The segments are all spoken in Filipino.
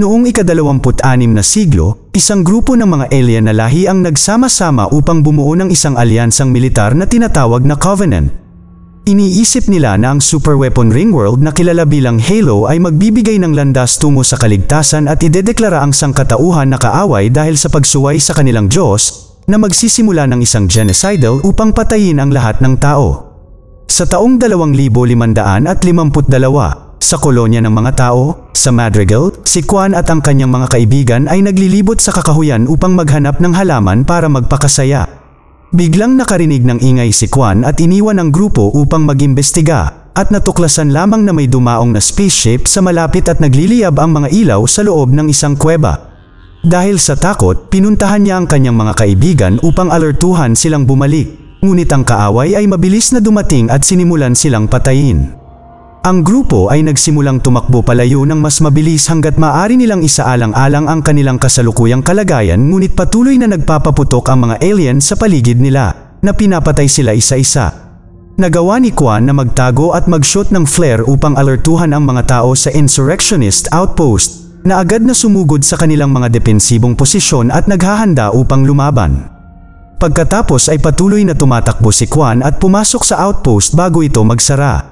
Noong ikadalawamput-anim na siglo, isang grupo ng mga alien na lahi ang nagsama-sama upang bumuo ng isang alyansang militar na tinatawag na Covenant. Iniisip nila na ang superweapon Ringworld na kilala bilang Halo ay magbibigay ng landas tungo sa kaligtasan at idedeklara ang sangkatauhan na kaaway dahil sa pagsuway sa kanilang Diyos na magsisimula ng isang genocidal upang patayin ang lahat ng tao. Sa taong 2552, sa kolonya ng mga tao, sa Madrigal, si Juan at ang kanyang mga kaibigan ay naglilibot sa kakahuyan upang maghanap ng halaman para magpakasaya. Biglang nakarinig ng ingay si Juan at iniwan ang grupo upang magimbestiga at natuklasan lamang na may dumaong na spaceship sa malapit at nagliliyab ang mga ilaw sa loob ng isang kuweba. Dahil sa takot, pinuntahan niya ang kanyang mga kaibigan upang alertuhan silang bumalik. Ngunit ang kaaway ay mabilis na dumating at sinimulan silang patayin. Ang grupo ay nagsimulang tumakbo palayo ng mas mabilis hanggat maaari nilang isaalang-alang ang kanilang kasalukuyang kalagayan ngunit patuloy na nagpapaputok ang mga alien sa paligid nila, na pinapatay sila isa-isa. Nagawa ni Kwan na magtago at mag-shoot ng flare upang alertuhan ang mga tao sa insurrectionist outpost, na agad na sumugod sa kanilang mga depensibong posisyon at naghahanda upang lumaban. Pagkatapos ay patuloy na tumatakbo si Kwan at pumasok sa outpost bago ito magsara.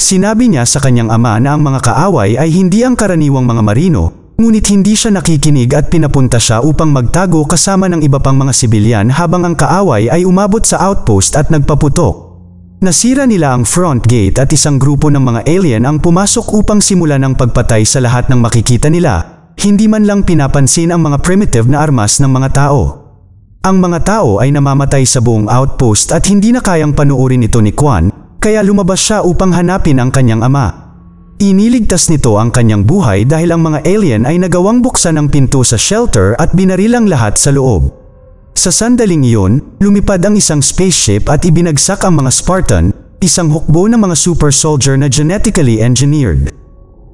Sinabi niya sa kanyang ama na ang mga kaaway ay hindi ang karaniwang mga marino, ngunit hindi siya nakikinig at pinapunta siya upang magtago kasama ng iba pang mga sibilyan habang ang kaaway ay umabot sa outpost at nagpaputok. Nasira nila ang front gate at isang grupo ng mga alien ang pumasok upang simulan ang pagpatay sa lahat ng makikita nila, hindi man lang pinapansin ang mga primitive na armas ng mga tao. Ang mga tao ay namamatay sa buong outpost at hindi na kayang panuorin ito ni Kwan, kaya lumabas siya upang hanapin ang kanyang ama. Iniligtas nito ang kanyang buhay dahil ang mga alien ay nagawang buksan ang pinto sa shelter at binarilang lahat sa loob. Sa sandaling iyon, lumipad ang isang spaceship at ibinagsak ang mga Spartan, isang hukbo ng mga super soldier na genetically engineered.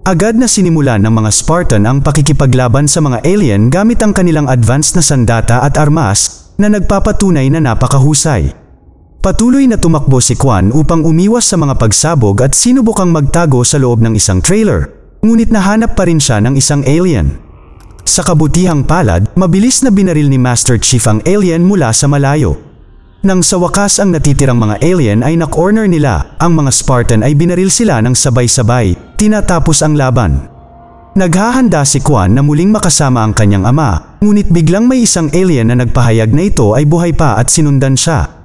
Agad na sinimulan ng mga Spartan ang pakikipaglaban sa mga alien gamit ang kanilang advanced na sandata at armas na nagpapatunay na napakahusay. Patuloy na tumakbo si Kwan upang umiwas sa mga pagsabog at sinubukang magtago sa loob ng isang trailer. Ngunit nahanap pa rin siya ng isang alien. Sa kabutihang palad, mabilis na binaril ni Master Chief ang alien mula sa malayo. Nang sa wakas ang natitirang mga alien ay nakorner nila, ang mga Spartan ay binaril sila ng sabay-sabay, tinatapos ang laban. Naghahanda si Kwan na muling makasama ang kanyang ama, ngunit biglang may isang alien na nagpahayag na ito ay buhay pa at sinundan siya.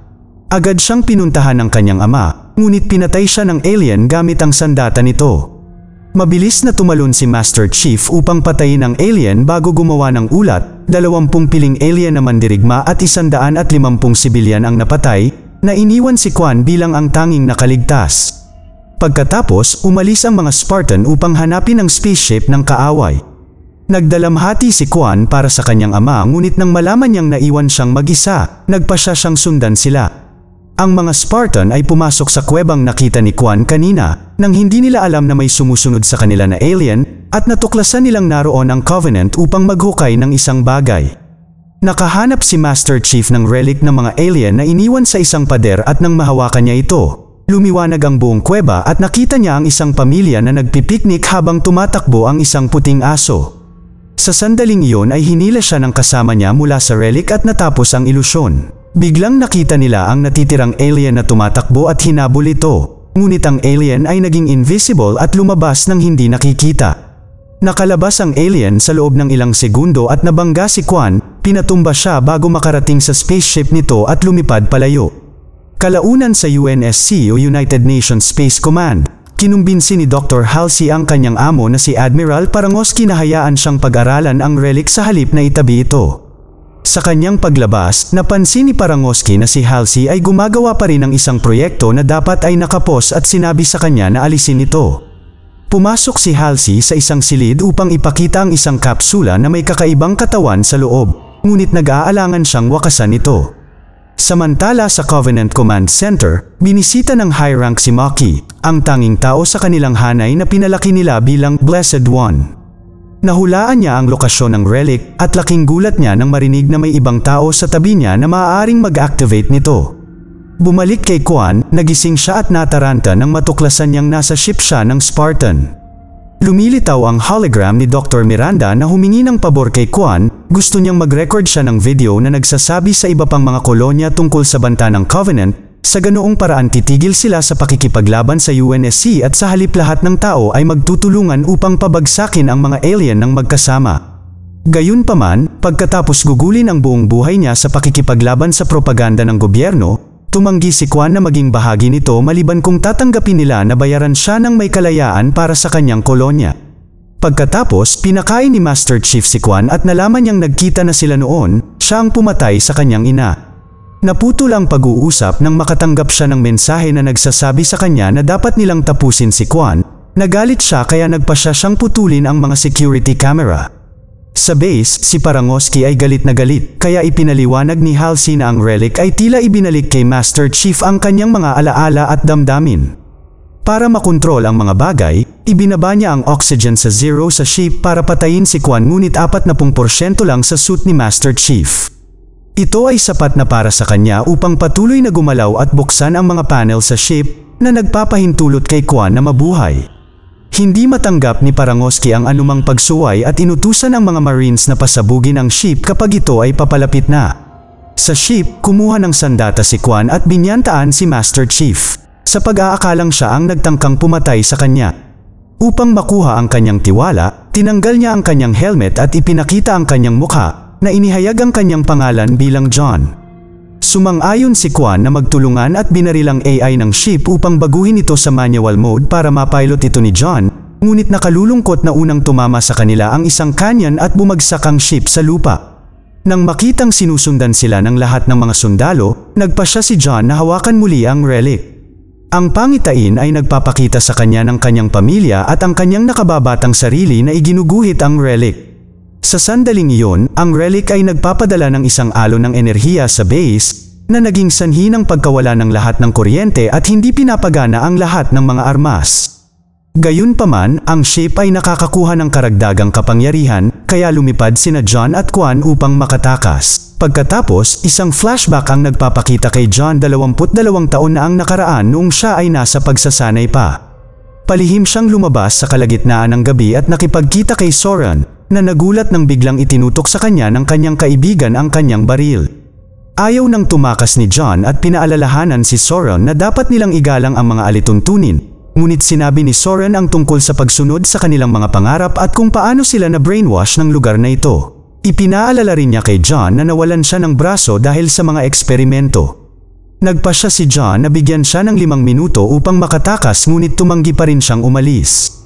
Agad siyang pinuntahan ng kanyang ama, ngunit pinatay siya ng alien gamit ang sandata nito. Mabilis na tumalon si Master Chief upang patayin ang alien bago gumawa ng ulat, dalawampung piling alien na mandirigma at isandaan at limampung sibilyan ang napatay, na iniwan si Kwan bilang ang tanging nakaligtas. Pagkatapos, umalis ang mga Spartan upang hanapin ang spaceship ng kaaway. Nagdalamhati si Kwan para sa kanyang ama ngunit nang malaman niyang naiwan siyang mag-isa, nagpasya siyang sundan sila. Ang mga Spartan ay pumasok sa kuwebang nakita ni Kwan kanina, nang hindi nila alam na may sumusunod sa kanila na alien, at natuklasan nilang naroon ang Covenant upang maghukay ng isang bagay. Nakahanap si Master Chief ng relic ng mga alien na iniwan sa isang pader at nang mahawakan niya ito, lumiwanag ang buong kuweba at nakita niya ang isang pamilya na nagpipiknik habang tumatakbo ang isang puting aso. Sa sandaling iyon ay hinila siya ng kasama niya mula sa relic at natapos ang ilusyon. Biglang nakita nila ang natitirang alien na tumatakbo at hinabol ito. Ngunit ang alien ay naging invisible at lumabas ng hindi nakikita. Nakalabas ang alien sa loob ng ilang segundo at nabangga si Kwan, pinatumba siya bago makarating sa spaceship nito at lumipad palayo. Kalaunan sa UNSC o United Nations Space Command, kinumbinsi ni Dr. Halsey ang kanyang amo na si Admiral Parangos kinahayaan siyang pag-aralan ang relic sa halip na itabi ito. Sa kanyang paglabas, napansin ni Parangoski na si Halsey ay gumagawa pa rin ng isang proyekto na dapat ay nakapos at sinabi sa kanya na alisin ito. Pumasok si Halsey sa isang silid upang ipakita ang isang kapsula na may kakaibang katawan sa loob, ngunit nag-aalangan siyang wakasan ito. Samantala sa Covenant Command Center, binisita ng high rank si Maki, ang tanging tao sa kanilang hanay na pinalaki nila bilang Blessed One. Nahulaan niya ang lokasyon ng relic at laking gulat niya nang marinig na may ibang tao sa tabi niya na maaaring mag-activate nito. Bumalik kay Kuan, nagising siya at nataranta nang matuklasan niyang nasa ship siya ng Spartan. Lumilitaw ang hologram ni Dr. Miranda na humingi ng pabor kay Kuan, gusto niyang mag-record siya ng video na nagsasabi sa iba pang mga kolonya tungkol sa banta ng Covenant sa ganoong paraan titigil sila sa pakikipaglaban sa UNSC at sa halip lahat ng tao ay magtutulungan upang pabagsakin ang mga alien ng magkasama. Gayunpaman, pagkatapos gugulin ang buong buhay niya sa pakikipaglaban sa propaganda ng gobyerno, tumanggi si Kwan na maging bahagi nito maliban kung tatanggapin nila na bayaran siya ng may kalayaan para sa kanyang kolonya. Pagkatapos, pinakain ni Master Chief si Kwan at nalaman niyang nagkita na sila noon, siya ang pumatay sa kanyang ina. Naputol ang pag-uusap nang makatanggap siya ng mensahe na nagsasabi sa kanya na dapat nilang tapusin si Kwan. Nagalit siya kaya nagpa siya siyang putulin ang mga security camera. Sa base, si Parangoski ay galit na galit kaya ipinaliwanag ni Halsey na ang relic ay tila ibinalik kay Master Chief ang kanyang mga alaala at damdamin. Para makontrol ang mga bagay, ibinaba niya ang oxygen sa zero sa ship para patayin si Kwan ngunit 40% lang sa suit ni Master Chief. Ito ay sapat na para sa kanya upang patuloy na gumalaw at buksan ang mga panel sa ship na nagpapahintulot kay Kwan na mabuhay. Hindi matanggap ni Parangoski ang anumang pagsuway at inutusan ang mga marines na pasabugin ang ship kapag ito ay papalapit na. Sa ship, kumuha ng sandata si Kwan at binyantaan si Master Chief. Sa pag-aakalang siya ang nagtangkang pumatay sa kanya. Upang makuha ang kanyang tiwala, tinanggal niya ang kanyang helmet at ipinakita ang kanyang mukha na inihayag ang kanyang pangalan bilang John. Sumang-ayon si Kwan na magtulungan at binarilang AI ng ship upang baguhin ito sa manual mode para mapilot ito ni John, ngunit nakalulungkot na unang tumama sa kanila ang isang canyon at bumagsak ang ship sa lupa. Nang makitang sinusundan sila ng lahat ng mga sundalo, nagpa siya si John na hawakan muli ang relic. Ang pangitain ay nagpapakita sa kanya ng kanyang pamilya at ang kanyang nakababatang sarili na iginuguhit ang relic. Sa sandaling iyon, ang relic ay nagpapadala ng isang alo ng enerhiya sa base na naging sanhi ng pagkawala ng lahat ng kuryente at hindi pinapagana ang lahat ng mga armas. Gayunpaman, ang ship ay nakakakuha ng karagdagang kapangyarihan kaya lumipad sina John at Kwan upang makatakas. Pagkatapos, isang flashback ang nagpapakita kay John 22 taon na ang nakaraan noong siya ay nasa pagsasanay pa. Palihim siyang lumabas sa kalagitnaan ng gabi at nakipagkita kay Soren, na nagulat nang biglang itinutok sa kanya ng kanyang kaibigan ang kanyang baril. Ayaw nang tumakas ni John at pinaalalahanan si Soren na dapat nilang igalang ang mga alituntunin, ngunit sinabi ni Soren ang tungkol sa pagsunod sa kanilang mga pangarap at kung paano sila na brainwash ng lugar na ito. Ipinaalala rin niya kay John na nawalan siya ng braso dahil sa mga eksperimento. Nagpa siya si John na bigyan siya ng limang minuto upang makatakas ngunit tumanggi pa rin siyang umalis.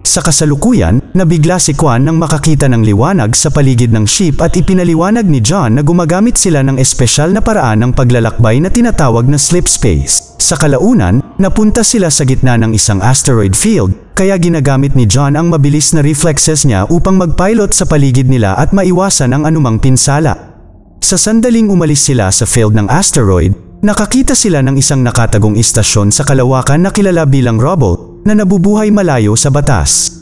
Sa kasalukuyan, nabigla si Kwan nang makakita ng liwanag sa paligid ng ship at ipinaliwanag ni John na gumagamit sila ng espesyal na paraan ng paglalakbay na tinatawag na slip space. Sa kalaunan, napunta sila sa gitna ng isang asteroid field, kaya ginagamit ni John ang mabilis na reflexes niya upang magpilot sa paligid nila at maiwasan ang anumang pinsala. Sa sandaling umalis sila sa field ng asteroid, Nakakita sila ng isang nakatagong istasyon sa kalawakan na kilala bilang robot na nabubuhay malayo sa batas.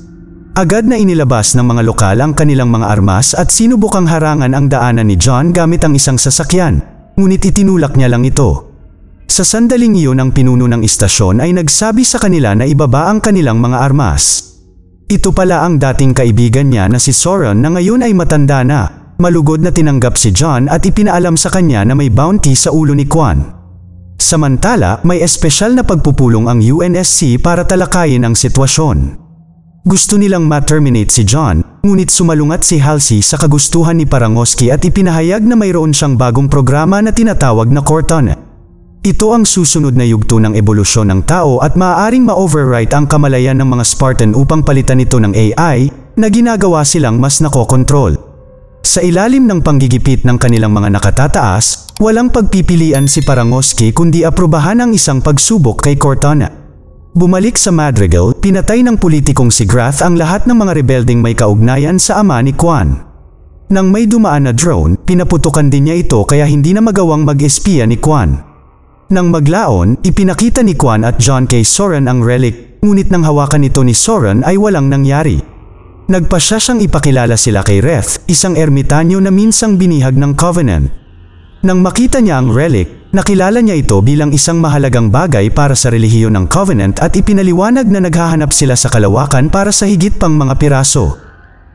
Agad na inilabas ng mga lokal ang kanilang mga armas at sinubukang harangan ang daanan ni John gamit ang isang sasakyan, ngunit itinulak niya lang ito. Sa sandaling iyon ang pinuno ng istasyon ay nagsabi sa kanila na ibaba ang kanilang mga armas. Ito pala ang dating kaibigan niya na si Soren na ngayon ay matanda na Malugod na tinanggap si John at ipinaalam sa kanya na may bounty sa ulo ni Kwan. Samantala, may espesyal na pagpupulong ang UNSC para talakayin ang sitwasyon. Gusto nilang ma-terminate si John, ngunit sumalungat si Halsey sa kagustuhan ni Parangoski at ipinahayag na mayroon siyang bagong programa na tinatawag na Corton. Ito ang susunod na yugto ng ebolusyon ng tao at maaaring ma-overwrite ang kamalayan ng mga Spartan upang palitan ito ng AI na ginagawa silang mas nakokontrol. Sa ilalim ng panggigipit ng kanilang mga nakatataas, walang pagpipilian si Parangoski kundi aprubahan ang isang pagsubok kay Cortana. Bumalik sa Madrigal, pinatay ng politikong si Grath ang lahat ng mga rebelding may kaugnayan sa ama ni Quan. Nang may dumaan na drone, pinaputukan din niya ito kaya hindi na magawang mag espya ni Quan. Nang maglaon, ipinakita ni Quan at John K. Soren ang relic, ngunit nang hawakan ito ni Soren ay walang nangyari. Nagpasya siyang ipakilala sila kay Reth, isang ermitanyo na minsang binihag ng Covenant. Nang makita niya ang relic, nakilala niya ito bilang isang mahalagang bagay para sa relihiyon ng Covenant at ipinaliwanag na naghahanap sila sa kalawakan para sa higit pang mga piraso.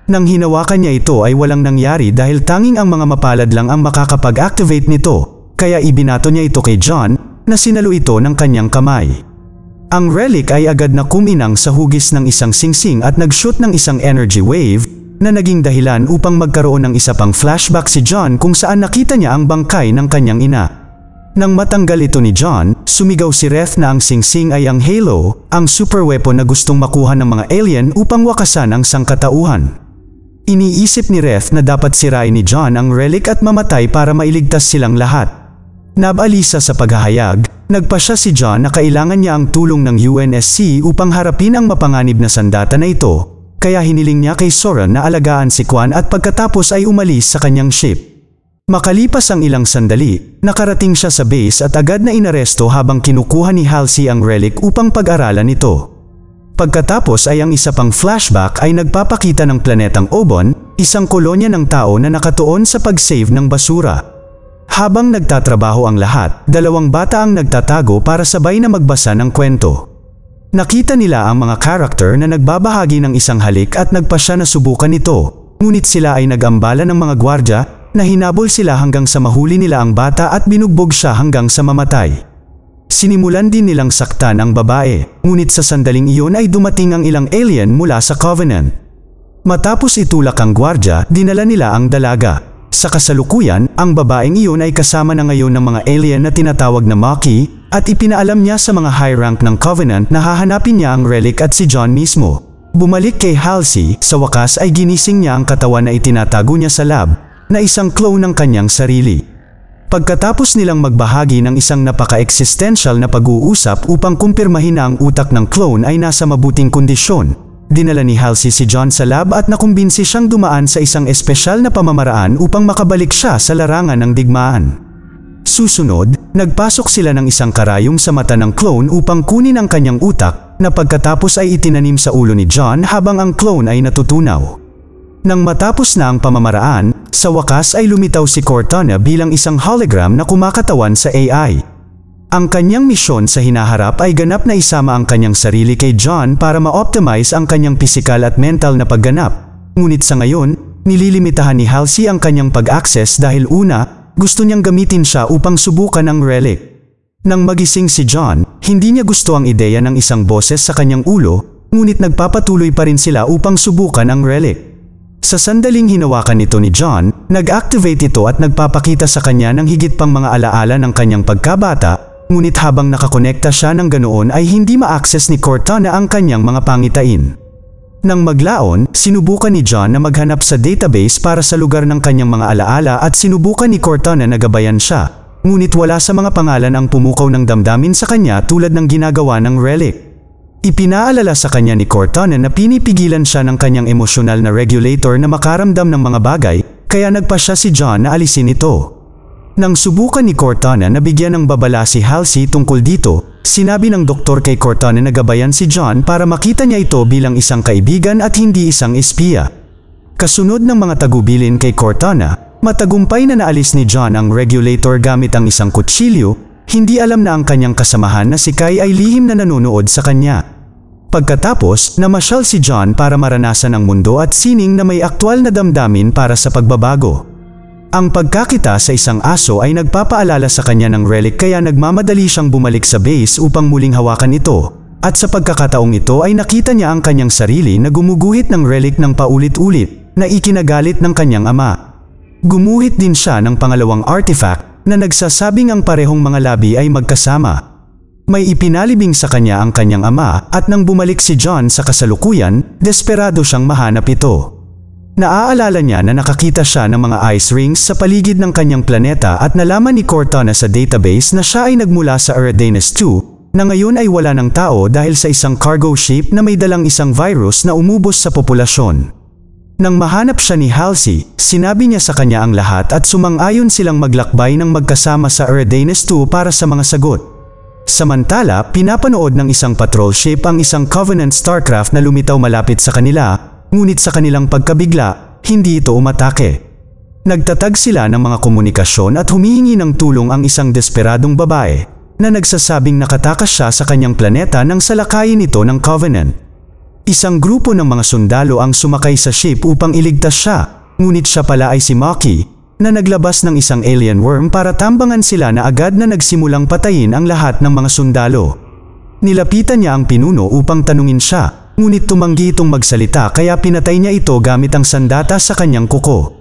Nang hinawakan niya ito ay walang nangyari dahil tanging ang mga mapalad lang ang makakapag-activate nito, kaya ibinato niya ito kay John na sinalo ito ng kanyang kamay. Ang relic ay agad na kuminang sa hugis ng isang singsing at nag-shoot ng isang energy wave na naging dahilan upang magkaroon ng isa pang flashback si John kung saan nakita niya ang bangkay ng kanyang ina. Nang matanggal ito ni John, sumigaw si Ref na ang singsing ay ang Halo, ang superweapon na gustong makuha ng mga alien upang wakasan ang sangkatauhan. Iniisip ni Ref na dapat sirain ni John ang relic at mamatay para mailigtas silang lahat. Nabalisa sa paghahayag, nagpa siya si John na kailangan niya ang tulong ng UNSC upang harapin ang mapanganib na sandata na ito, kaya hiniling niya kay Soren na alagaan si Kwan at pagkatapos ay umalis sa kanyang ship. Makalipas ang ilang sandali, nakarating siya sa base at agad na inaresto habang kinukuha ni Halsey ang relic upang pag-aralan ito. Pagkatapos ay ang isa pang flashback ay nagpapakita ng planetang Obon, isang kolonya ng tao na nakatuon sa pag-save ng basura. Habang nagtatrabaho ang lahat, dalawang bata ang nagtatago para sabay na magbasa ng kwento. Nakita nila ang mga karakter na nagbabahagi ng isang halik at nagpasya na subukan ito, ngunit sila ay nagambala ng mga gwardya na hinabol sila hanggang sa mahuli nila ang bata at binugbog siya hanggang sa mamatay. Sinimulan din nilang saktan ang babae, ngunit sa sandaling iyon ay dumating ang ilang alien mula sa Covenant. Matapos itulak ang gwardya, dinala nila ang dalaga. Sa kasalukuyan, ang babaeng iyon ay kasama na ngayon ng mga alien na tinatawag na Maki at ipinaalam niya sa mga high rank ng Covenant na hahanapin niya ang relic at si John mismo. Bumalik kay Halsey, sa wakas ay ginising niya ang katawan na itinatago niya sa lab na isang clone ng kanyang sarili. Pagkatapos nilang magbahagi ng isang napaka-existential na pag-uusap upang kumpirmahin na ang utak ng clone ay nasa mabuting kondisyon, Dinala ni Halsey si John sa lab at nakumbinsi siyang dumaan sa isang espesyal na pamamaraan upang makabalik siya sa larangan ng digmaan. Susunod, nagpasok sila ng isang karayom sa mata ng clone upang kunin ang kanyang utak na pagkatapos ay itinanim sa ulo ni John habang ang clone ay natutunaw. Nang matapos na ang pamamaraan, sa wakas ay lumitaw si Cortana bilang isang hologram na kumakatawan sa AI. Ang kanyang misyon sa hinaharap ay ganap na isama ang kanyang sarili kay John para ma-optimize ang kanyang pisikal at mental na pagganap. Ngunit sa ngayon, nililimitahan ni Halsey ang kanyang pag-access dahil una, gusto niyang gamitin siya upang subukan ang relic. Nang magising si John, hindi niya gusto ang ideya ng isang boses sa kanyang ulo, ngunit nagpapatuloy pa rin sila upang subukan ang relic. Sa sandaling hinawakan ito ni John, nag-activate ito at nagpapakita sa kanya ng higit pang mga alaala ng kanyang pagkabata Ngunit habang nakakonekta siya ng ganoon ay hindi ma-access ni Cortana ang kanyang mga pangitain. Nang maglaon, sinubukan ni John na maghanap sa database para sa lugar ng kanyang mga alaala at sinubukan ni Cortana na gabayan siya, ngunit wala sa mga pangalan ang pumukaw ng damdamin sa kanya tulad ng ginagawa ng relic. Ipinaalala sa kanya ni Cortana na pinipigilan siya ng kanyang emosyonal na regulator na makaramdam ng mga bagay, kaya nagpa siya si John na alisin ito. Nang subukan ni Cortana na bigyan ng babala si Halsey tungkol dito, sinabi ng doktor kay Cortana na gabayan si John para makita niya ito bilang isang kaibigan at hindi isang espiya. Kasunod ng mga tagubilin kay Cortana, matagumpay na naalis ni John ang regulator gamit ang isang kutsilyo, hindi alam na ang kanyang kasamahan na si Kai ay lihim na nanonood sa kanya. Pagkatapos, namasyal si John para maranasan ang mundo at sining na may aktwal na damdamin para sa pagbabago. Ang pagkakita sa isang aso ay nagpapaalala sa kanya ng relic kaya nagmamadali siyang bumalik sa base upang muling hawakan ito. At sa pagkakataong ito ay nakita niya ang kanyang sarili na gumuguhit ng relic ng paulit-ulit na ikinagalit ng kanyang ama. Gumuhit din siya ng pangalawang artifact na nagsasabing ang parehong mga labi ay magkasama. May ipinalibing sa kanya ang kanyang ama at nang bumalik si John sa kasalukuyan, desperado siyang mahanap ito. Naaalala niya na nakakita siya ng mga ice rings sa paligid ng kanyang planeta at nalaman ni Cortana sa database na siya ay nagmula sa Eridanus 2 na ngayon ay wala ng tao dahil sa isang cargo ship na may dalang isang virus na umubos sa populasyon. Nang mahanap siya ni Halsey, sinabi niya sa kanya ang lahat at sumang-ayon silang maglakbay ng magkasama sa Eridanus 2 para sa mga sagot. Samantala, pinapanood ng isang patrol ship ang isang Covenant Starcraft na lumitaw malapit sa kanila ngunit sa kanilang pagkabigla, hindi ito umatake. Nagtatag sila ng mga komunikasyon at humihingi ng tulong ang isang desperadong babae na nagsasabing nakatakas siya sa kanyang planeta nang salakayin ito ng Covenant. Isang grupo ng mga sundalo ang sumakay sa ship upang iligtas siya, ngunit siya pala ay si Maki na naglabas ng isang alien worm para tambangan sila na agad na nagsimulang patayin ang lahat ng mga sundalo. Nilapitan niya ang pinuno upang tanungin siya Ngunit tumanggi itong magsalita kaya pinatay niya ito gamit ang sandata sa kanyang kuko.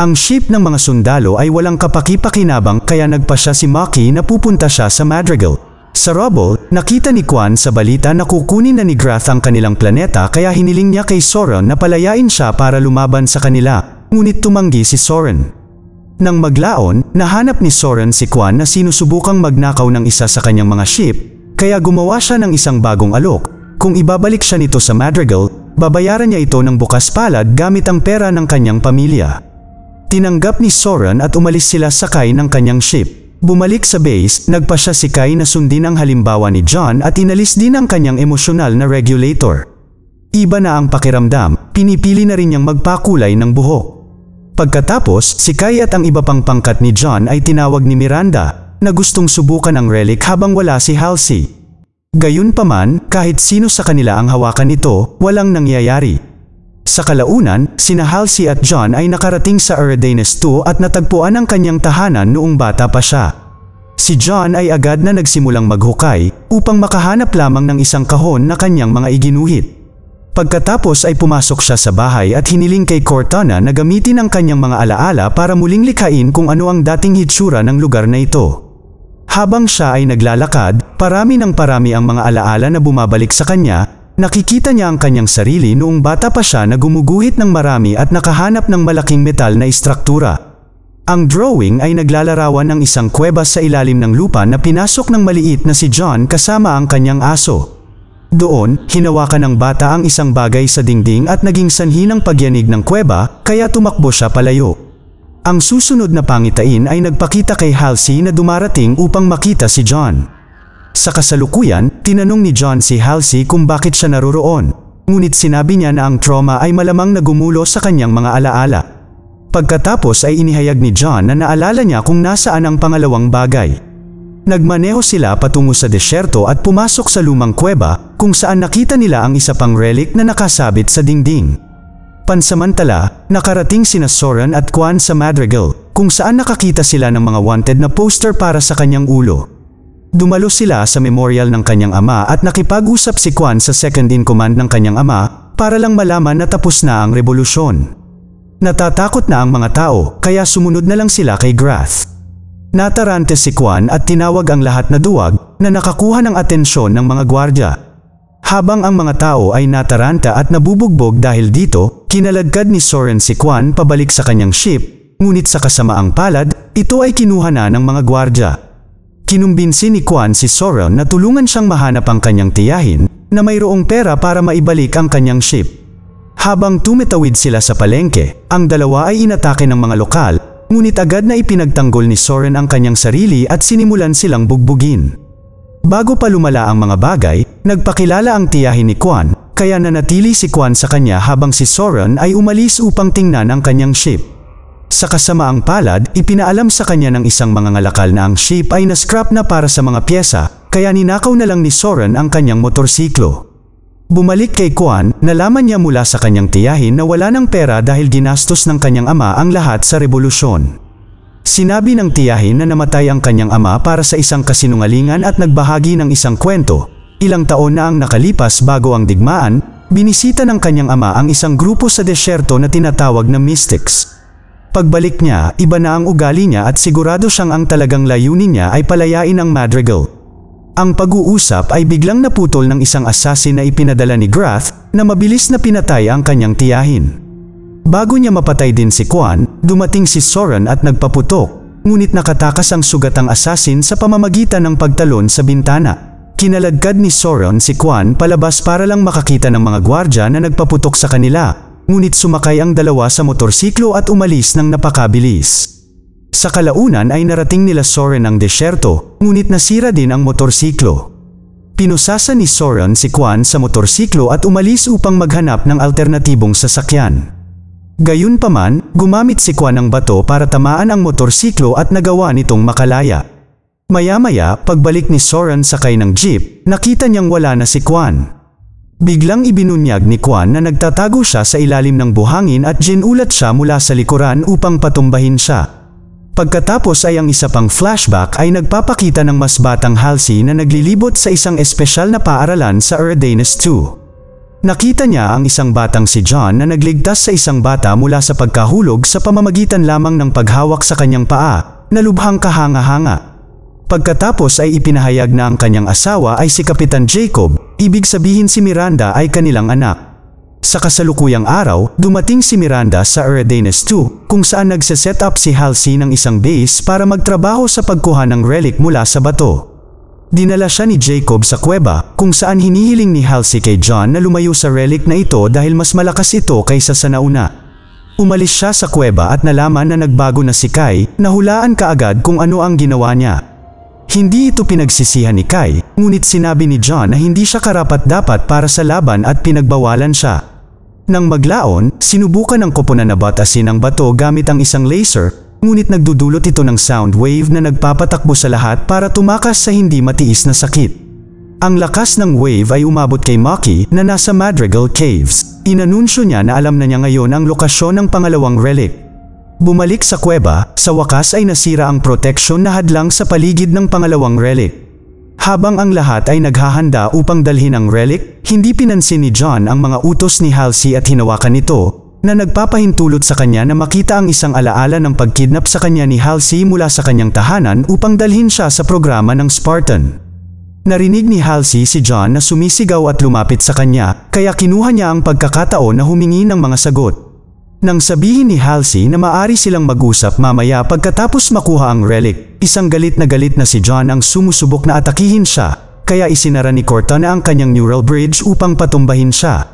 Ang ship ng mga sundalo ay walang kapakipakinabang kaya nagpa siya si Maki na pupunta siya sa Madrigal. Sa rubble, nakita ni Quan sa balita na kukunin na ni Grath ang kanilang planeta kaya hiniling niya kay Soren na palayain siya para lumaban sa kanila, ngunit tumanggi si Soren. Nang maglaon, nahanap ni Soren si Quan na sinusubukang magnakaw ng isa sa kanyang mga ship, kaya gumawa siya ng isang bagong alok kung ibabalik siya nito sa Madrigal, babayaran niya ito ng bukas palad gamit ang pera ng kanyang pamilya. Tinanggap ni Soren at umalis sila sakay ng kanyang ship. Bumalik sa base, nagpa siya si Kai na sundin ang halimbawa ni John at inalis din ang kanyang emosyonal na regulator. Iba na ang pakiramdam, pinipili na rin niyang magpakulay ng buhok. Pagkatapos, si Kai at ang iba pang pangkat ni John ay tinawag ni Miranda na gustong subukan ang relic habang wala si Halsey. Gayunpaman, kahit sino sa kanila ang hawakan ito, walang nangyayari. Sa kalaunan, sina Halsey at John ay nakarating sa Eridanus 2 at natagpuan ang kanyang tahanan noong bata pa siya. Si John ay agad na nagsimulang maghukay upang makahanap lamang ng isang kahon na kanyang mga iginuhit. Pagkatapos ay pumasok siya sa bahay at hiniling kay Cortana na gamitin ang kanyang mga alaala para muling likhain kung ano ang dating hitsura ng lugar na ito. Habang siya ay naglalakad, parami ng parami ang mga alaala na bumabalik sa kanya, nakikita niya ang kanyang sarili noong bata pa siya na gumuguhit ng marami at nakahanap ng malaking metal na istruktura. Ang drawing ay naglalarawan ng isang kuweba sa ilalim ng lupa na pinasok ng maliit na si John kasama ang kanyang aso. Doon, hinawakan ng bata ang isang bagay sa dingding at naging sanhi ng pagyanig ng kuweba, kaya tumakbo siya palayo. Ang susunod na pangitain ay nagpakita kay Halsey na dumarating upang makita si John. Sa kasalukuyan, tinanong ni John si Halsey kung bakit siya naroroon, ngunit sinabi niya na ang trauma ay malamang nagumulo sa kanyang mga alaala. Pagkatapos ay inihayag ni John na naalala niya kung nasaan ang pangalawang bagay. Nagmaneho sila patungo sa desyerto at pumasok sa lumang kuweba kung saan nakita nila ang isa pang relic na nakasabit sa dingding. Pansamantala, nakarating sina Soren at Kwan sa Madrigal kung saan nakakita sila ng mga wanted na poster para sa kanyang ulo. Dumalo sila sa memorial ng kanyang ama at nakipag-usap si Kwan sa second in command ng kanyang ama para lang malaman na tapos na ang rebolusyon. Natatakot na ang mga tao kaya sumunod na lang sila kay Grath. Natarante si Kwan at tinawag ang lahat na duwag na nakakuha ng atensyon ng mga gwardya habang ang mga tao ay nataranta at nabubugbog dahil dito, kinalagkad ni Soren si Kwan pabalik sa kanyang ship, ngunit sa kasamaang palad, ito ay kinuha na ng mga gwardya. Kinumbinsi ni Kwan si Soren na tulungan siyang mahanap ang kanyang tiyahin na mayroong pera para maibalik ang kanyang ship. Habang tumitawid sila sa palengke, ang dalawa ay inatake ng mga lokal, ngunit agad na ipinagtanggol ni Soren ang kanyang sarili at sinimulan silang bugbugin. Bago pa lumala ang mga bagay, nagpakilala ang tiyahin ni Kwan, kaya nanatili si Kwan sa kanya habang si Soren ay umalis upang tingnan ang kanyang ship. Sa kasamaang palad, ipinaalam sa kanya ng isang mga ngalakal na ang ship ay na-scrap na para sa mga pyesa, kaya ninakaw na lang ni Soren ang kanyang motorsiklo. Bumalik kay Kwan, nalaman niya mula sa kanyang tiyahin na wala ng pera dahil ginastos ng kanyang ama ang lahat sa rebolusyon. Sinabi ng tiyahin na namatay ang kanyang ama para sa isang kasinungalingan at nagbahagi ng isang kwento. Ilang taon na ang nakalipas bago ang digmaan, binisita ng kanyang ama ang isang grupo sa desyerto na tinatawag na Mystics. Pagbalik niya, iba na ang ugali niya at sigurado siyang ang talagang layunin niya ay palayain ang Madrigal. Ang pag-uusap ay biglang naputol ng isang asasin na ipinadala ni Grath na mabilis na pinatay ang kanyang tiyahin. Bago niya mapatay din si Kwan, dumating si Soren at nagpaputok, ngunit nakatakas ang sugatang asasin sa pamamagitan ng pagtalon sa bintana. Kinalagkad ni Soren si Kwan palabas para lang makakita ng mga gwardya na nagpaputok sa kanila, ngunit sumakay ang dalawa sa motorsiklo at umalis ng napakabilis. Sa kalaunan ay narating nila Soren ang desyerto, ngunit nasira din ang motorsiklo. Pinusasa ni Soren si Kwan sa motorsiklo at umalis upang maghanap ng alternatibong sasakyan. Gayunpaman, gumamit si Kwan ng bato para tamaan ang motorsiklo at nagawa nitong makalaya. Maya-maya, pagbalik ni Soren sakay ng jeep, nakita niyang wala na si Kwan. Biglang ibinunyag ni Kwan na nagtatago siya sa ilalim ng buhangin at ginulat siya mula sa likuran upang patumbahin siya. Pagkatapos ay ang isa pang flashback ay nagpapakita ng mas batang Halsey na naglilibot sa isang espesyal na paaralan sa Erdanus 2. Nakita niya ang isang batang si John na nagligtas sa isang bata mula sa pagkahulog sa pamamagitan lamang ng paghawak sa kanyang paa na lubhang kahanga-hanga. Pagkatapos ay ipinahayag na ang kanyang asawa ay si Kapitan Jacob, ibig sabihin si Miranda ay kanilang anak. Sa kasalukuyang araw, dumating si Miranda sa Eridanus 2 kung saan nagsiset up si Halsey ng isang base para magtrabaho sa pagkuha ng relic mula sa bato. Dinala siya ni Jacob sa kuweba kung saan hinihiling ni Halsey kay John na lumayo sa relic na ito dahil mas malakas ito kaysa sa nauna. Umalis siya sa kuweba at nalaman na nagbago na si Kai, nahulaan kaagad kung ano ang ginawa niya. Hindi ito pinagsisihan ni Kai, ngunit sinabi ni John na hindi siya karapat-dapat para sa laban at pinagbawalan siya. Nang maglaon, sinubukan ng koponan na batasin ang bato gamit ang isang laser Ngunit nagdudulot ito ng sound wave na nagpapatakbo sa lahat para tumakas sa hindi matiis na sakit. Ang lakas ng wave ay umabot kay Maki na nasa Madrigal Caves. Inanunsyo niya na alam na niya ngayon ang lokasyon ng pangalawang relic. Bumalik sa kuweba, sa wakas ay nasira ang protection na hadlang sa paligid ng pangalawang relic. Habang ang lahat ay naghahanda upang dalhin ang relic, hindi pinansin ni John ang mga utos ni Halsey at hinawakan ito na nagpapahintulot sa kanya na makita ang isang alaala ng pagkidnap sa kanya ni Halsey mula sa kanyang tahanan upang dalhin siya sa programa ng Spartan. Narinig ni Halsey si John na sumisigaw at lumapit sa kanya, kaya kinuha niya ang pagkakataon na humingi ng mga sagot. Nang sabihin ni Halsey na maari silang mag-usap mamaya pagkatapos makuha ang relic, isang galit na galit na si John ang sumusubok na atakihin siya, kaya isinara ni Cortana ang kanyang neural bridge upang patumbahin siya.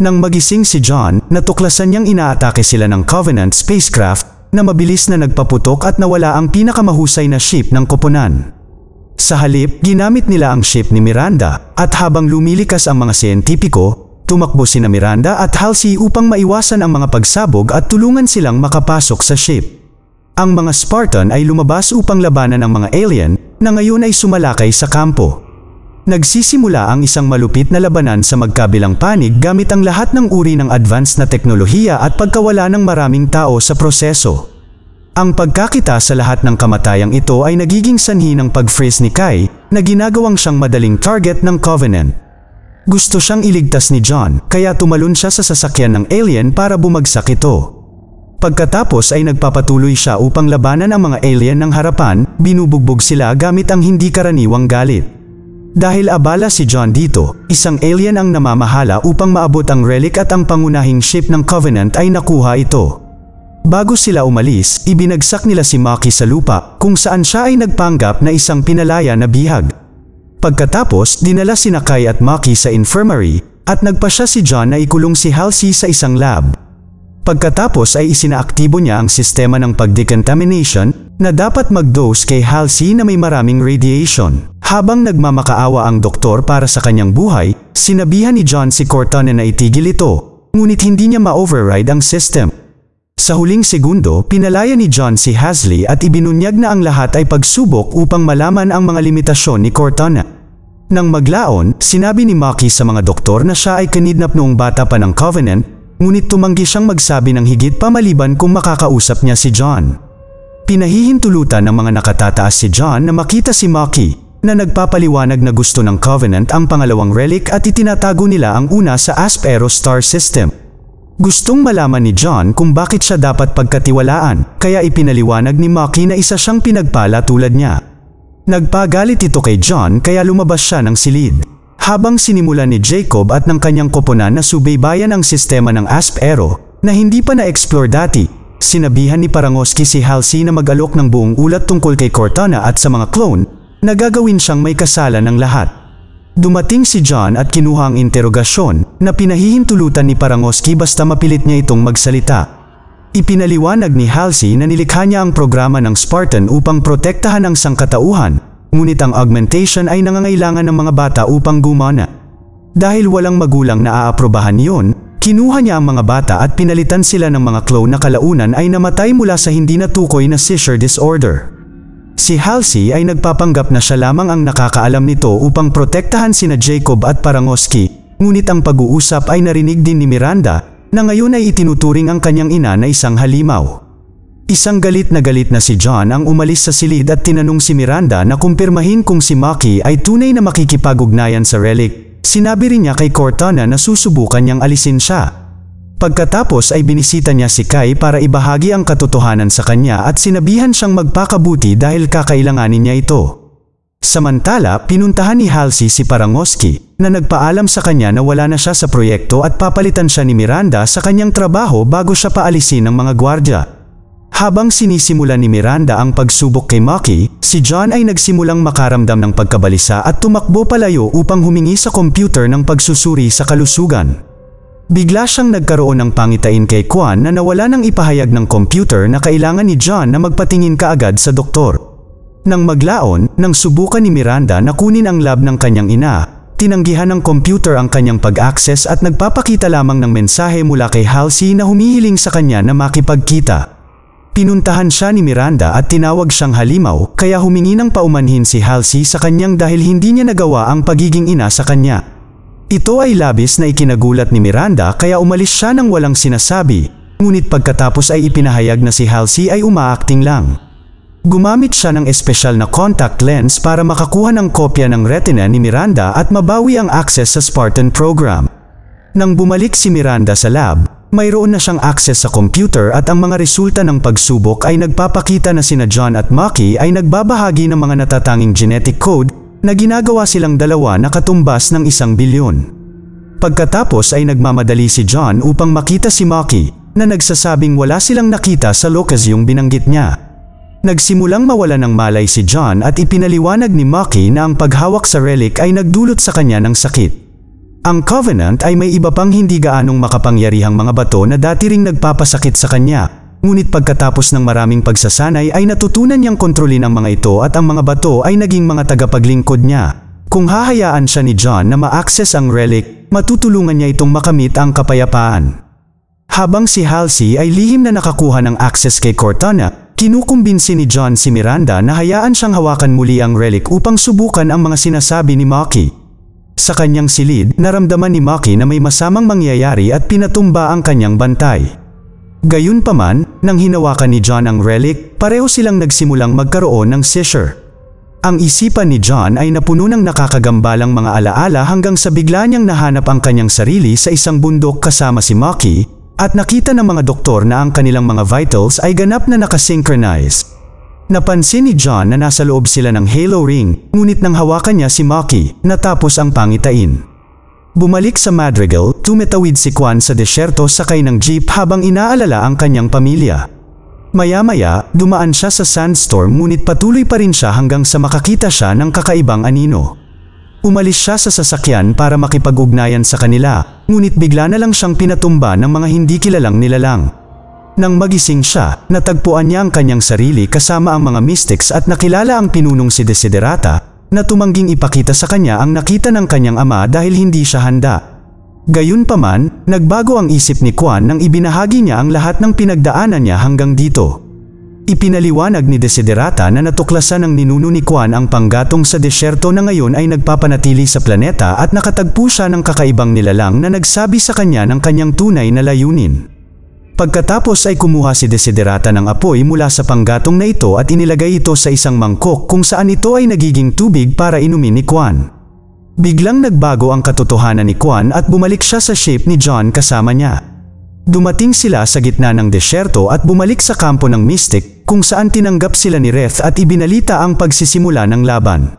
Nang magising si John, natuklasan niyang inaatake sila ng Covenant spacecraft na mabilis na nagpaputok at nawala ang pinakamahusay na ship ng koponan. Sa halip, ginamit nila ang ship ni Miranda at habang lumilikas ang mga siyentipiko, tumakbo sina Miranda at Halsey upang maiwasan ang mga pagsabog at tulungan silang makapasok sa ship. Ang mga Spartan ay lumabas upang labanan ang mga alien na ngayon ay sumalakay sa kampo. Nagsisimula ang isang malupit na labanan sa magkabilang panig gamit ang lahat ng uri ng advanced na teknolohiya at pagkawala ng maraming tao sa proseso. Ang pagkakita sa lahat ng kamatayang ito ay nagiging sanhi ng pag-freeze ni Kai na ginagawang siyang madaling target ng Covenant. Gusto siyang iligtas ni John kaya tumalon siya sa sasakyan ng alien para bumagsak ito. Pagkatapos ay nagpapatuloy siya upang labanan ang mga alien ng harapan, binubugbog sila gamit ang hindi karaniwang galit. Dahil abala si John dito, isang alien ang namamahala upang maabot ang relic at ang pangunahing ship ng Covenant ay nakuha ito. Bago sila umalis, ibinagsak nila si Maki sa lupa kung saan siya ay nagpanggap na isang pinalaya na bihag. Pagkatapos, dinala si Nakai at Maki sa infirmary at nagpa siya si John na ikulong si Halsey sa isang lab. Pagkatapos ay isinaaktibo niya ang sistema ng pagdecontamination na dapat mag-dose kay Halsey na may maraming radiation. Habang nagmamakaawa ang doktor para sa kanyang buhay, sinabihan ni John si Cortana na itigil ito, ngunit hindi niya ma-override ang system. Sa huling segundo, pinalaya ni John si Hasley at ibinunyag na ang lahat ay pagsubok upang malaman ang mga limitasyon ni Cortana. Nang maglaon, sinabi ni Maki sa mga doktor na siya ay kanidnap noong bata pa ng Covenant, ngunit tumanggi siyang magsabi ng higit pa maliban kung makakausap niya si John. Pinahihintulutan ng mga nakatataas si John na makita si Maki na nagpapaliwanag na gusto ng Covenant ang pangalawang relic at itinatago nila ang una sa Aspero Star System. Gustong malaman ni John kung bakit siya dapat pagkatiwalaan, kaya ipinaliwanag ni Maki na isa siyang pinagpala tulad niya. Nagpagalit ito kay John kaya lumabas siya ng silid. Habang sinimulan ni Jacob at ng kanyang koponan na subaybayan ang sistema ng Aspero na hindi pa na-explore dati, sinabihan ni Parangoski si Halsey na mag-alok ng buong ulat tungkol kay Cortana at sa mga clone nagagawin siyang may kasala ng lahat. Dumating si John at kinuha ang interogasyon na pinahihintulutan ni Parangoski basta mapilit niya itong magsalita. Ipinaliwanag ni Halsey na nilikha niya ang programa ng Spartan upang protektahan ang sangkatauhan, ngunit ang augmentation ay nangangailangan ng mga bata upang gumana. Dahil walang magulang na aaprobahan yon, kinuha niya ang mga bata at pinalitan sila ng mga clone na kalaunan ay namatay mula sa hindi natukoy na seizure disorder. Si Halsey ay nagpapanggap na siya lamang ang nakakaalam nito upang protektahan sina Jacob at Parangoski, ngunit ang pag-uusap ay narinig din ni Miranda, na ngayon ay itinuturing ang kanyang ina na isang halimaw. Isang galit na galit na si John ang umalis sa silid at tinanong si Miranda na kumpirmahin kung si Maki ay tunay na makikipagugnayan sa relic. Sinabi rin niya kay Cortana na susubukan niyang alisin siya, Pagkatapos ay binisita niya si Kai para ibahagi ang katotohanan sa kanya at sinabihan siyang magpakabuti dahil kakailanganin niya ito. Samantala, pinuntahan ni Halsey si Parangoski na nagpaalam sa kanya na wala na siya sa proyekto at papalitan siya ni Miranda sa kanyang trabaho bago siya paalisin ng mga gwardya. Habang sinisimula ni Miranda ang pagsubok kay Maki, si John ay nagsimulang makaramdam ng pagkabalisa at tumakbo palayo upang humingi sa computer ng pagsusuri sa kalusugan. Bigla siyang nagkaroon ng pangitain kay Kwan na nawala ng ipahayag ng computer na kailangan ni John na magpatingin kaagad sa doktor. Nang maglaon, nang subukan ni Miranda na kunin ang lab ng kanyang ina, tinanggihan ng computer ang kanyang pag-access at nagpapakita lamang ng mensahe mula kay Halsey na humihiling sa kanya na makipagkita. Pinuntahan siya ni Miranda at tinawag siyang halimaw kaya humingi ng paumanhin si Halsey sa kanyang dahil hindi niya nagawa ang pagiging ina sa kanya. Ito ay labis na ikinagulat ni Miranda kaya umalis siya nang walang sinasabi, ngunit pagkatapos ay ipinahayag na si Halsey ay umaakting lang. Gumamit siya ng espesyal na contact lens para makakuha ng kopya ng retina ni Miranda at mabawi ang access sa Spartan program. Nang bumalik si Miranda sa lab, mayroon na siyang access sa computer at ang mga resulta ng pagsubok ay nagpapakita na sina John at Maki ay nagbabahagi ng mga natatanging genetic code na ginagawa silang dalawa na katumbas ng isang bilyon. Pagkatapos ay nagmamadali si John upang makita si Maki na nagsasabing wala silang nakita sa Lucas yung binanggit niya. Nagsimulang mawala ng malay si John at ipinaliwanag ni Maki na ang paghawak sa relic ay nagdulot sa kanya ng sakit. Ang Covenant ay may iba pang hindi gaanong makapangyarihang mga bato na dati ring nagpapasakit sa kanya Ngunit pagkatapos ng maraming pagsasanay ay natutunan niyang kontrolin ang mga ito at ang mga bato ay naging mga tagapaglingkod niya. Kung hahayaan siya ni John na ma-access ang relic, matutulungan niya itong makamit ang kapayapaan. Habang si Halsey ay lihim na nakakuha ng access kay Cortana, kinukumbinsi ni John si Miranda na hayaan siyang hawakan muli ang relic upang subukan ang mga sinasabi ni Maki. Sa kanyang silid, naramdaman ni Maki na may masamang mangyayari at pinatumba ang kanyang bantay. Gayunpaman, nang hinawakan ni John ang relic, pareho silang nagsimulang magkaroon ng seizure. Ang isipan ni John ay napuno ng nakakagambalang mga alaala hanggang sa bigla niyang nahanap ang kanyang sarili sa isang bundok kasama si Maki at nakita ng mga doktor na ang kanilang mga vitals ay ganap na nakasynchronize. Napansin ni John na nasa loob sila ng halo ring, ngunit nang hawakan niya si Maki, natapos ang pangitain. Bumalik sa Madrigal, tumitawid si Juan sa desierto sakay ng jeep habang inaalala ang kanyang pamilya. Maya-maya, dumaan siya sa sandstorm ngunit patuloy pa rin siya hanggang sa makakita siya ng kakaibang anino. Umalis siya sa sasakyan para makipag-ugnayan sa kanila, ngunit bigla na lang siyang pinatumba ng mga hindi kilalang nilalang. Nang magising siya, natagpuan niya ang kanyang sarili kasama ang mga mystics at nakilala ang pinunong si Desiderata, na tumangging ipakita sa kanya ang nakita ng kanyang ama dahil hindi siya handa. Gayunpaman, nagbago ang isip ni Kwan nang ibinahagi niya ang lahat ng pinagdaanan niya hanggang dito. Ipinaliwanag ni Desiderata na natuklasan ng ninuno ni Kwan ang panggatong sa desyerto na ngayon ay nagpapanatili sa planeta at nakatagpo siya ng kakaibang nilalang na nagsabi sa kanya ng kanyang tunay na layunin. Pagkatapos ay kumuha si Desiderata ng apoy mula sa panggatong na ito at inilagay ito sa isang mangkok kung saan ito ay nagiging tubig para inumin ni Kwan. Biglang nagbago ang katotohanan ni Kwan at bumalik siya sa shape ni John kasama niya. Dumating sila sa gitna ng desyerto at bumalik sa kampo ng Mystic kung saan tinanggap sila ni Reth at ibinalita ang pagsisimula ng laban.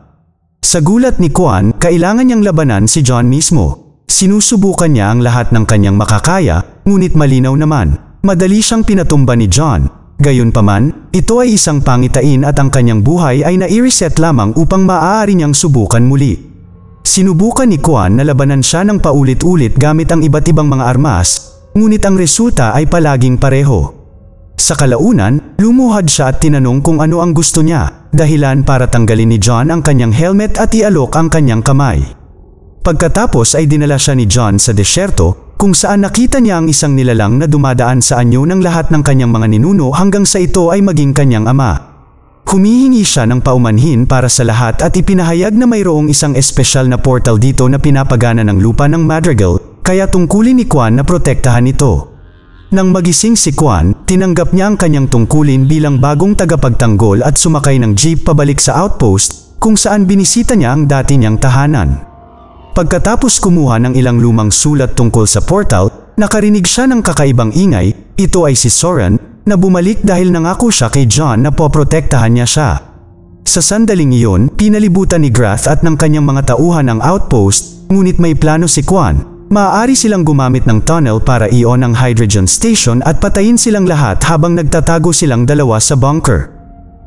Sa gulat ni Kwan, kailangan niyang labanan si John mismo. Sinusubukan niya ang lahat ng kanyang makakaya, ngunit malinaw naman, Madali siyang pinatumba ni John. Gayunpaman, ito ay isang pangitain at ang kanyang buhay ay na reset lamang upang maaari niyang subukan muli. Sinubukan ni Kuan na labanan siya ng paulit-ulit gamit ang iba't ibang mga armas, ngunit ang resulta ay palaging pareho. Sa kalaunan, lumuhad siya at tinanong kung ano ang gusto niya, dahilan para tanggalin ni John ang kanyang helmet at ialok ang kanyang kamay. Pagkatapos ay dinala siya ni John sa desyerto kung saan nakita niya ang isang nilalang na dumadaan sa anyo ng lahat ng kanyang mga ninuno hanggang sa ito ay maging kanyang ama. Humihingi siya ng paumanhin para sa lahat at ipinahayag na mayroong isang espesyal na portal dito na pinapagana ng lupa ng Madrigal, kaya tungkulin ni Kwan na protektahan ito. Nang magising si Kwan, tinanggap niya ang kanyang tungkulin bilang bagong tagapagtanggol at sumakay ng jeep pabalik sa outpost kung saan binisita niya ang dati niyang tahanan. Pagkatapos kumuha ng ilang lumang sulat tungkol sa portout, nakarinig siya ng kakaibang ingay, ito ay si Soren, na bumalik dahil nangako siya kay John na poprotektahan niya siya. Sa sandaling iyon, pinalibutan ni Grath at ng kanyang mga tauhan ang outpost, ngunit may plano si Kwan. Maaari silang gumamit ng tunnel para i-on ang hydrogen station at patayin silang lahat habang nagtatago silang dalawa sa bunker.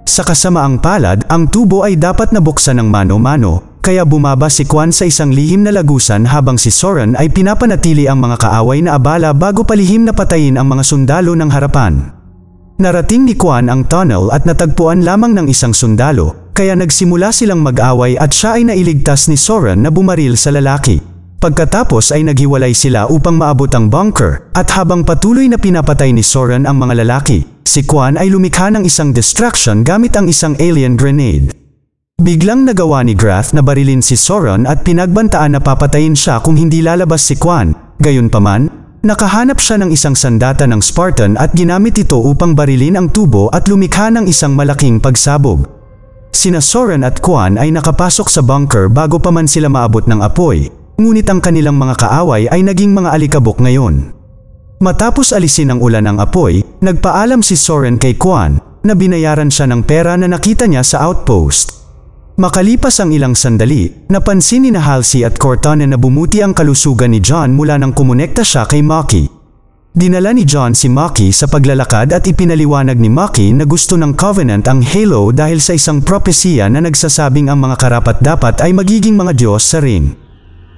Sa kasamaang palad, ang tubo ay dapat nabuksan ng mano-mano, kaya bumaba si Kwan sa isang lihim na lagusan habang si Soren ay pinapanatili ang mga kaaway na abala bago palihim na patayin ang mga sundalo ng harapan. Narating ni Kwan ang tunnel at natagpuan lamang ng isang sundalo, kaya nagsimula silang mag-away at siya ay nailigtas ni Soren na bumaril sa lalaki. Pagkatapos ay naghiwalay sila upang maabot ang bunker at habang patuloy na pinapatay ni Soren ang mga lalaki, si Kwan ay lumikha ng isang distraction gamit ang isang alien grenade. Biglang nagawa ni Grath na barilin si Sauron at pinagbantaan na papatayin siya kung hindi lalabas si Quan. Gayunpaman, nakahanap siya ng isang sandata ng Spartan at ginamit ito upang barilin ang tubo at lumikha ng isang malaking pagsabog. Sina Soren at Quan ay nakapasok sa bunker bago pa man sila maabot ng apoy, ngunit ang kanilang mga kaaway ay naging mga alikabok ngayon. Matapos alisin ang ulan ang apoy, nagpaalam si Soren kay Quan na binayaran siya ng pera na nakita niya sa outpost. Makalipas ang ilang sandali, napansin ni Halsey at Cortana na bumuti ang kalusugan ni John mula nang kumonekta siya kay Maki. Dinala ni John si Maki sa paglalakad at ipinaliwanag ni Maki na gusto ng Covenant ang Halo dahil sa isang propesya na nagsasabing ang mga karapat-dapat ay magiging mga Diyos sa ring.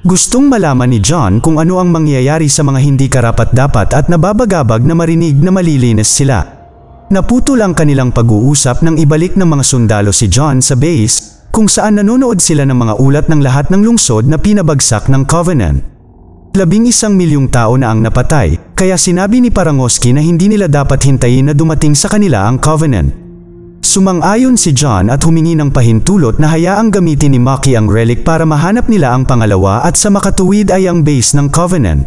Gustong malaman ni John kung ano ang mangyayari sa mga hindi karapat-dapat at nababagabag na marinig na malilinis sila. Naputol ang kanilang pag-uusap nang ibalik ng mga sundalo si John sa base kung saan nanonood sila ng mga ulat ng lahat ng lungsod na pinabagsak ng Covenant. Labing isang milyong tao na ang napatay, kaya sinabi ni Parangoski na hindi nila dapat hintayin na dumating sa kanila ang Covenant. Sumang-ayon si John at humingi ng pahintulot na hayaang gamitin ni Maki ang relic para mahanap nila ang pangalawa at sa makatuwid ay ang base ng Covenant.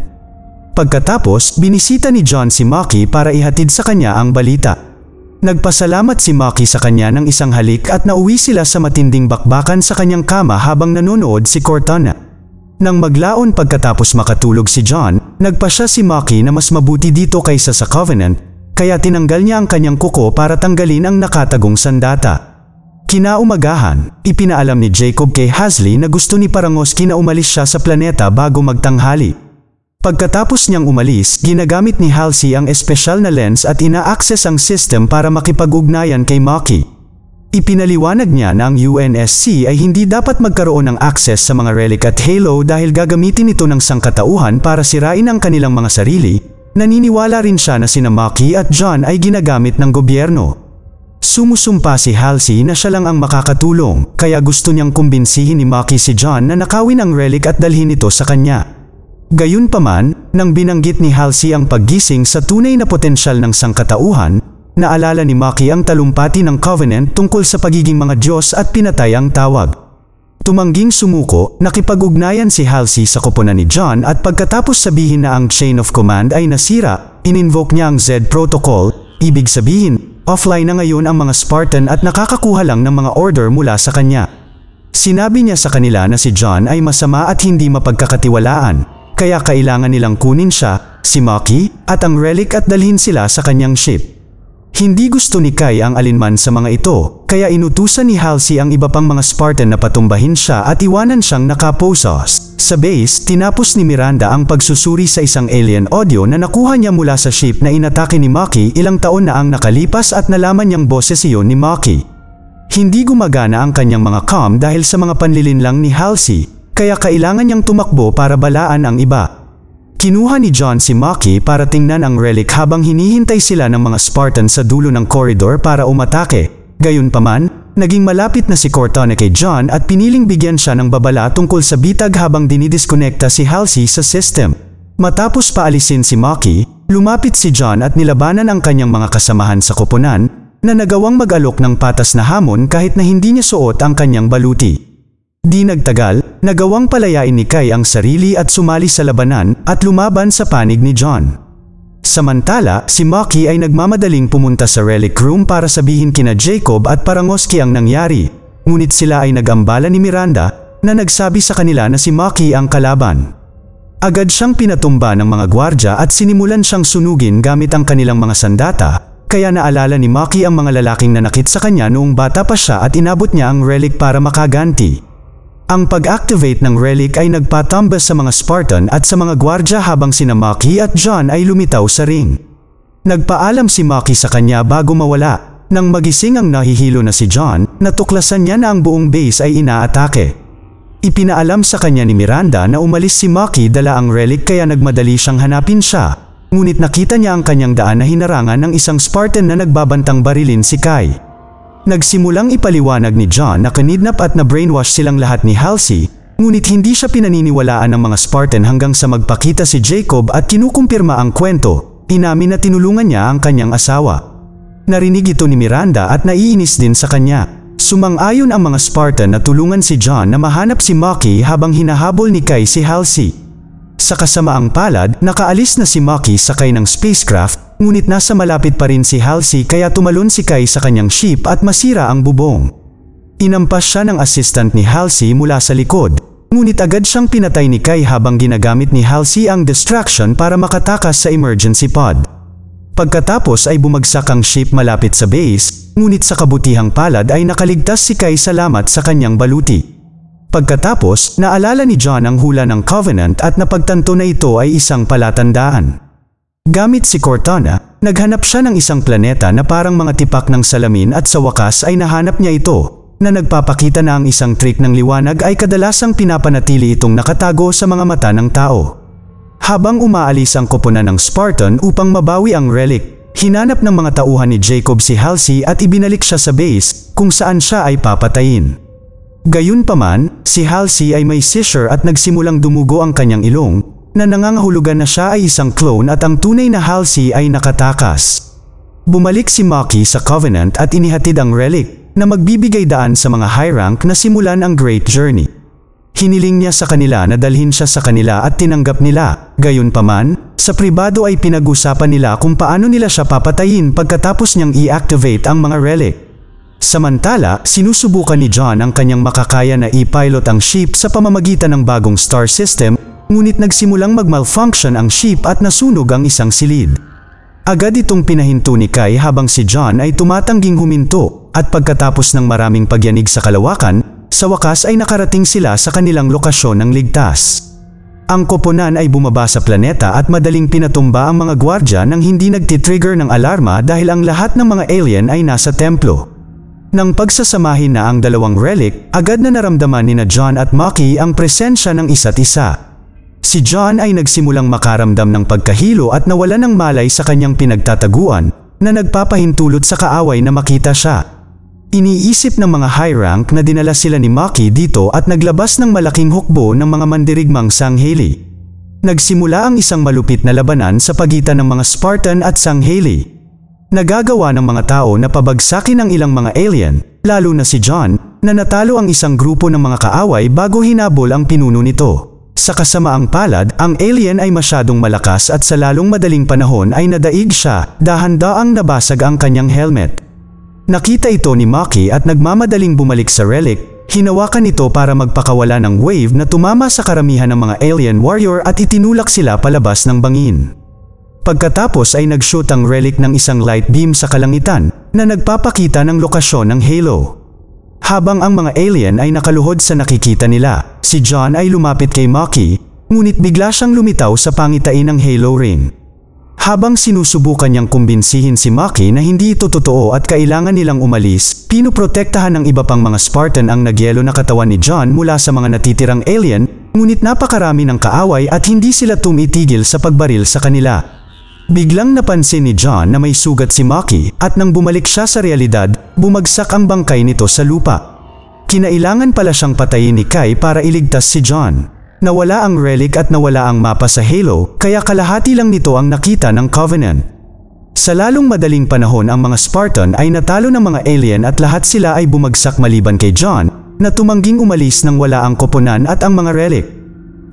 Pagkatapos, binisita ni John si Maki para ihatid sa kanya ang balita. Nagpasalamat si Maki sa kanya ng isang halik at nauwi sila sa matinding bakbakan sa kanyang kama habang nanonood si Cortana. Nang maglaon pagkatapos makatulog si John, nagpasya si Maki na mas mabuti dito kaysa sa Covenant, kaya tinanggal niya ang kanyang kuko para tanggalin ang nakatagong sandata. Kinaumagahan, ipinaalam ni Jacob kay Hasley na gusto ni Parangoski na umalis siya sa planeta bago magtanghali. Pagkatapos niyang umalis, ginagamit ni Halsey ang espesyal na lens at ina-access ang system para makipag-ugnayan kay Maki. Ipinaliwanag niya na ang UNSC ay hindi dapat magkaroon ng access sa mga relic at Halo dahil gagamitin ito ng sangkatauhan para sirain ang kanilang mga sarili, naniniwala rin siya na sina Maki at John ay ginagamit ng gobyerno. Sumusumpa si Halsey na siya lang ang makakatulong, kaya gusto niyang kumbinsihin ni Maki si John na nakawin ang relic at dalhin ito sa kanya. Gayunpaman, nang binanggit ni Halsey ang paggising sa tunay na potensyal ng sangkatauhan, naalala ni Maki ang talumpati ng Covenant tungkol sa pagiging mga Diyos at pinatay ang tawag. Tumangging sumuko, nakipag-ugnayan si Halsey sa koponan ni John at pagkatapos sabihin na ang chain of command ay nasira, ininvoke niya ang Z protocol, ibig sabihin, offline na ngayon ang mga Spartan at nakakakuha lang ng mga order mula sa kanya. Sinabi niya sa kanila na si John ay masama at hindi mapagkakatiwalaan, kaya kailangan nilang kunin siya, si Maki, at ang relic at dalhin sila sa kanyang ship. Hindi gusto ni Kai ang alinman sa mga ito, kaya inutusan ni Halsey ang iba pang mga Spartan na patumbahin siya at iwanan siyang nakaposos. Sa base, tinapos ni Miranda ang pagsusuri sa isang alien audio na nakuha niya mula sa ship na inatake ni Maki ilang taon na ang nakalipas at nalaman niyang boses iyon ni Maki. Hindi gumagana ang kanyang mga cam dahil sa mga panlilinlang ni Halsey, kaya kailangan niyang tumakbo para balaan ang iba. Kinuha ni John si Maki para tingnan ang relic habang hinihintay sila ng mga Spartan sa dulo ng corridor para umatake. Gayunpaman, naging malapit na si Cortana kay John at piniling bigyan siya ng babala tungkol sa bitag habang dinidiskonekta si Halsey sa system. Matapos paalisin si Maki, lumapit si John at nilabanan ang kanyang mga kasamahan sa koponan na nagawang mag-alok ng patas na hamon kahit na hindi niya suot ang kanyang baluti. Di nagtagal, nagawang palayain ni Kai ang sarili at sumali sa labanan at lumaban sa panig ni John. Samantala, si Maki ay nagmamadaling pumunta sa relic room para sabihin kina Jacob at Parangoski ang nangyari, ngunit sila ay nagambala ni Miranda na nagsabi sa kanila na si Maki ang kalaban. Agad siyang pinatumba ng mga gwardya at sinimulan siyang sunugin gamit ang kanilang mga sandata, kaya naalala ni Maki ang mga lalaking nanakit sa kanya noong bata pa siya at inabot niya ang relic para makaganti. Ang pag-activate ng relic ay nagpatambas sa mga Spartan at sa mga gwardya habang sina Maki at John ay lumitaw sa ring. Nagpaalam si Maki sa kanya bago mawala. Nang magising ang nahihilo na si John, natuklasan niya na ang buong base ay inaatake. Ipinaalam sa kanya ni Miranda na umalis si Maki dala ang relic kaya nagmadali siyang hanapin siya. Ngunit nakita niya ang kanyang daan na hinarangan ng isang Spartan na nagbabantang barilin si Kai. Nagsimulang ipaliwanag ni John na kanidnap at na-brainwash silang lahat ni Halsey, ngunit hindi siya pinaniniwalaan ng mga Spartan hanggang sa magpakita si Jacob at kinukumpirma ang kwento, inamin na tinulungan niya ang kanyang asawa. Narinig ito ni Miranda at naiinis din sa kanya. Sumang-ayon ang mga Spartan na tulungan si John na mahanap si Maki habang hinahabol ni Kai si Halsey. Sa kasamaang palad, nakaalis na si Maki sakay ng spacecraft Ngunit nasa malapit pa rin si Halsey kaya tumalon si Kai sa kanyang ship at masira ang bubong. Inampas siya ng assistant ni Halsey mula sa likod, ngunit agad siyang pinatay ni Kai habang ginagamit ni Halsey ang distraction para makatakas sa emergency pod. Pagkatapos ay bumagsak ang ship malapit sa base, ngunit sa kabutihang palad ay nakaligtas si Kai salamat sa kanyang baluti. Pagkatapos, naalala ni John ang hula ng Covenant at napagtanto na ito ay isang palatandaan. Gamit si Cortana, naghanap siya ng isang planeta na parang mga tipak ng salamin at sa wakas ay nahanap niya ito, na nagpapakita na ang isang trick ng liwanag ay kadalasang pinapanatili itong nakatago sa mga mata ng tao. Habang umaalis ang koponan ng Spartan upang mabawi ang relic, hinanap ng mga tauhan ni Jacob si Halsey at ibinalik siya sa base kung saan siya ay papatayin. Gayunpaman, si Halsey ay may seizure at nagsimulang dumugo ang kanyang ilong na nangangahulugan na siya ay isang clone at ang tunay na Halsey ay nakatakas. Bumalik si Maki sa Covenant at inihatid ang relic na magbibigay daan sa mga high rank na simulan ang Great Journey. Hiniling niya sa kanila na dalhin siya sa kanila at tinanggap nila, gayunpaman, sa pribado ay pinag-usapan nila kung paano nila siya papatayin pagkatapos niyang i-activate ang mga relic. Samantala, sinusubukan ni John ang kanyang makakaya na i-pilot ang ship sa pamamagitan ng bagong star system Ngunit nagsimulang mag-malfunction ang ship at nasunog ang isang silid. Agad itong pinahinto ni Kai habang si John ay tumatangging huminto at pagkatapos ng maraming pagyanig sa kalawakan, sa wakas ay nakarating sila sa kanilang lokasyon ng ligtas. Ang koponan ay bumaba sa planeta at madaling pinatumba ang mga gwardya nang hindi nagtitrigger ng alarma dahil ang lahat ng mga alien ay nasa templo. Nang pagsasamahin na ang dalawang relic, agad na naramdaman ni na John at Maki ang presensya ng isa't isa. Si John ay nagsimulang makaramdam ng pagkahilo at nawala ng malay sa kanyang pinagtataguan na nagpapahintulot sa kaaway na makita siya. Iniisip ng mga high rank na dinala sila ni Maki dito at naglabas ng malaking hukbo ng mga mandirigmang Sangheli. Nagsimula ang isang malupit na labanan sa pagitan ng mga Spartan at Sangheli. Nagagawa ng mga tao na pabagsakin ang ilang mga alien, lalo na si John, na natalo ang isang grupo ng mga kaaway bago hinabol ang pinuno nito. Sa kasamaang palad, ang alien ay masyadong malakas at sa lalong madaling panahon ay nadaig siya, dahan-daang nabasag ang kanyang helmet. Nakita ito ni Maki at nagmamadaling bumalik sa relic, hinawakan ito para magpakawala ng wave na tumama sa karamihan ng mga alien warrior at itinulak sila palabas ng bangin. Pagkatapos ay nagshoot ang relic ng isang light beam sa kalangitan na nagpapakita ng lokasyon ng halo. Habang ang mga alien ay nakaluhod sa nakikita nila, si John ay lumapit kay Maki, ngunit bigla siyang lumitaw sa pangitain ng halo ring. Habang sinusubukan niyang kumbinsihin si Maki na hindi ito totoo at kailangan nilang umalis, pinoprotektahan ng iba pang mga Spartan ang nagyelo na katawan ni John mula sa mga natitirang alien, ngunit napakarami ng kaaway at hindi sila tumitigil sa pagbaril sa kanila. Biglang napansin ni John na may sugat si Maki at nang bumalik siya sa realidad, bumagsak ang bangkay nito sa lupa. Kinailangan pala siyang patayin ni Kai para iligtas si John. Nawala ang relic at nawala ang mapa sa Halo kaya kalahati lang nito ang nakita ng Covenant. Sa lalong madaling panahon ang mga Spartan ay natalo ng mga alien at lahat sila ay bumagsak maliban kay John na tumangging umalis nang wala ang koponan at ang mga relic.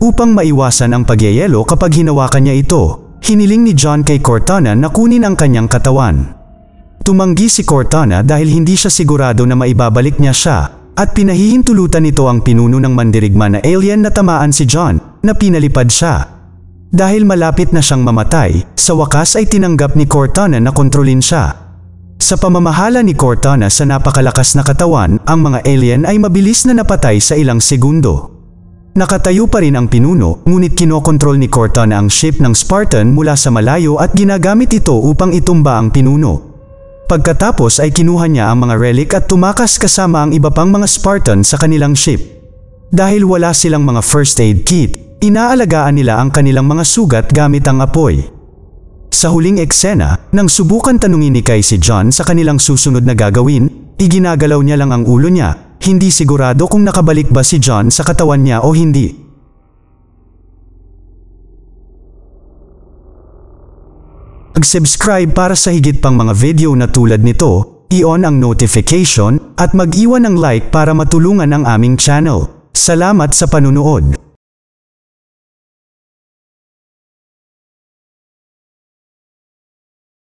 Upang maiwasan ang pagyayelo kapag hinawakan niya ito, Hiniling ni John kay Cortana na kunin ang kanyang katawan. Tumanggi si Cortana dahil hindi siya sigurado na maibabalik niya siya at pinahihintulutan nito ang pinuno ng mandirigma na alien na tamaan si John na pinalipad siya. Dahil malapit na siyang mamatay, sa wakas ay tinanggap ni Cortana na kontrolin siya. Sa pamamahala ni Cortana sa napakalakas na katawan, ang mga alien ay mabilis na napatay sa ilang segundo. Nakatayo pa rin ang pinuno, ngunit kinokontrol ni Cortana ang ship ng Spartan mula sa malayo at ginagamit ito upang itumba ang pinuno. Pagkatapos ay kinuha niya ang mga relic at tumakas kasama ang iba pang mga Spartan sa kanilang ship. Dahil wala silang mga first aid kit, inaalagaan nila ang kanilang mga sugat gamit ang apoy. Sa huling eksena, nang subukan tanungin ni Kai si John sa kanilang susunod na gagawin, iginagalaw niya lang ang ulo niya hindi sigurado kung nakabalik ba si John sa katawan niya o hindi. Mag-subscribe para sa higit pang mga video na tulad nito, i-on ang notification, at mag-iwan ng like para matulungan ang aming channel. Salamat sa panunood!